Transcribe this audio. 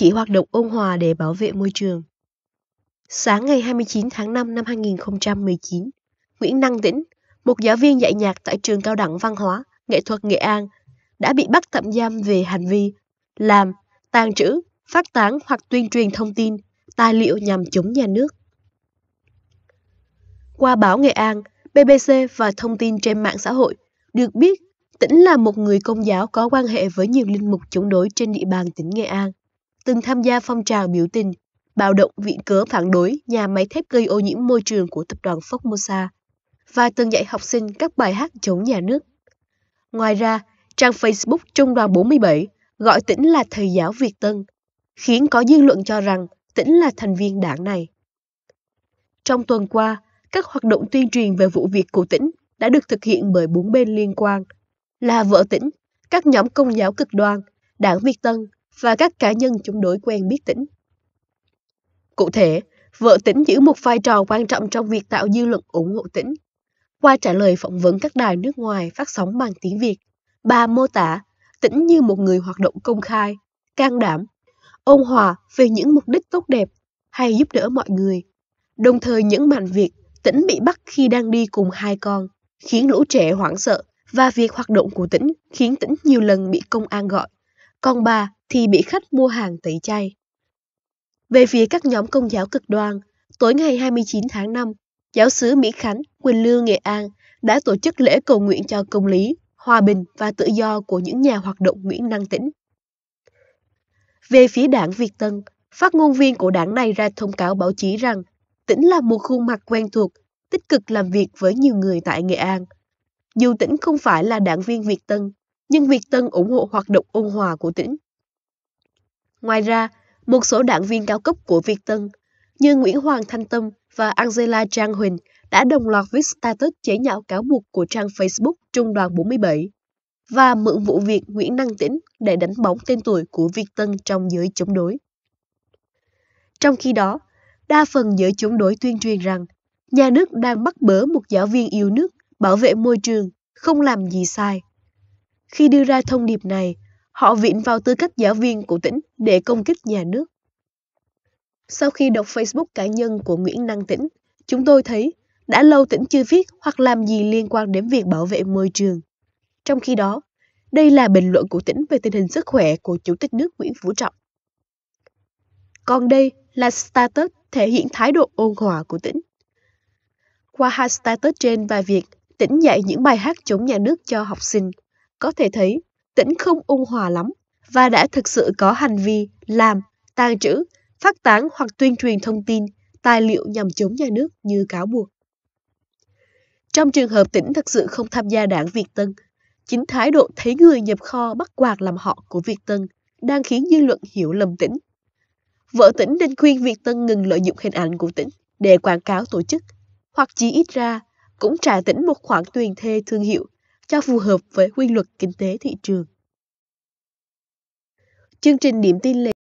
chỉ hoạt động ôn hòa để bảo vệ môi trường. Sáng ngày 29 tháng 5 năm 2019, Nguyễn Năng Tĩnh, một giáo viên dạy nhạc tại trường cao đẳng văn hóa, nghệ thuật Nghệ An, đã bị bắt tạm giam về hành vi làm, tàng trữ, phát tán hoặc tuyên truyền thông tin, tài liệu nhằm chống nhà nước. Qua báo Nghệ An, BBC và thông tin trên mạng xã hội, được biết Tĩnh là một người công giáo có quan hệ với nhiều linh mục chống đối trên địa bàn tỉnh Nghệ An từng tham gia phong trào biểu tình, bạo động viện cớ phản đối nhà máy thép gây ô nhiễm môi trường của tập đoàn Formosa và từng dạy học sinh các bài hát chống nhà nước. Ngoài ra, trang Facebook Trung đoàn 47 gọi tỉnh là Thầy giáo Việt Tân, khiến có dư luận cho rằng tỉnh là thành viên đảng này. Trong tuần qua, các hoạt động tuyên truyền về vụ việc của tỉnh đã được thực hiện bởi bốn bên liên quan là vợ tỉnh, các nhóm công giáo cực đoan, đảng Việt Tân và các cá nhân chống đối quen biết tỉnh. Cụ thể, vợ tỉnh giữ một vai trò quan trọng trong việc tạo dư luận ủng hộ tỉnh. Qua trả lời phỏng vấn các đài nước ngoài phát sóng bằng tiếng Việt, bà mô tả tỉnh như một người hoạt động công khai, can đảm, ôn hòa về những mục đích tốt đẹp hay giúp đỡ mọi người, đồng thời nhấn mạnh việc tỉnh bị bắt khi đang đi cùng hai con, khiến lũ trẻ hoảng sợ và việc hoạt động của tỉnh khiến tỉnh nhiều lần bị công an gọi còn bà thì bị khách mua hàng tẩy chay. Về phía các nhóm công giáo cực đoan, tối ngày 29 tháng 5, giáo sứ Mỹ Khánh, Quỳnh Lương, Nghệ An đã tổ chức lễ cầu nguyện cho công lý, hòa bình và tự do của những nhà hoạt động Nguyễn Năng Tĩnh. Về phía đảng Việt Tân, phát ngôn viên của đảng này ra thông cáo báo chí rằng Tĩnh là một khuôn mặt quen thuộc, tích cực làm việc với nhiều người tại Nghệ An. Dù Tĩnh không phải là đảng viên Việt Tân, nhưng Việt Tân ủng hộ hoạt động ôn hòa của tỉnh. Ngoài ra, một số đảng viên cao cấp của Việt Tân như Nguyễn Hoàng Thanh Tâm và Angela Trang Huỳnh đã đồng loạt viết status chế nhạo cáo buộc của trang Facebook Trung đoàn 47 và mượn vụ việc Nguyễn Năng Tĩnh để đánh bóng tên tuổi của Việt Tân trong giới chống đối. Trong khi đó, đa phần giới chống đối tuyên truyền rằng nhà nước đang bắt bớ một giáo viên yêu nước, bảo vệ môi trường, không làm gì sai khi đưa ra thông điệp này, họ viện vào tư cách giáo viên của tỉnh để công kích nhà nước. Sau khi đọc Facebook cá nhân của Nguyễn Năng Tĩnh, chúng tôi thấy đã lâu tỉnh chưa viết hoặc làm gì liên quan đến việc bảo vệ môi trường. Trong khi đó, đây là bình luận của tỉnh về tình hình sức khỏe của Chủ tịch nước Nguyễn Phú Trọng. Còn đây là status thể hiện thái độ ôn hòa của tỉnh. Qua hai status trên và việc tỉnh dạy những bài hát chống nhà nước cho học sinh có thể thấy, tỉnh không ung hòa lắm và đã thực sự có hành vi làm, tàng trữ, phát tán hoặc tuyên truyền thông tin, tài liệu nhằm chống nhà nước như cáo buộc. Trong trường hợp tỉnh thực sự không tham gia đảng Việt Tân, chính thái độ thấy người nhập kho bắt quạt làm họ của Việt Tân đang khiến dư luận hiểu lầm tỉnh. Vợ tỉnh nên khuyên Việt Tân ngừng lợi dụng hình ảnh của tỉnh để quảng cáo tổ chức, hoặc chỉ ít ra cũng trả tỉnh một khoản tuyền thê thương hiệu cho phù hợp với quy luật kinh tế thị trường. Chương trình Điểm tin lịch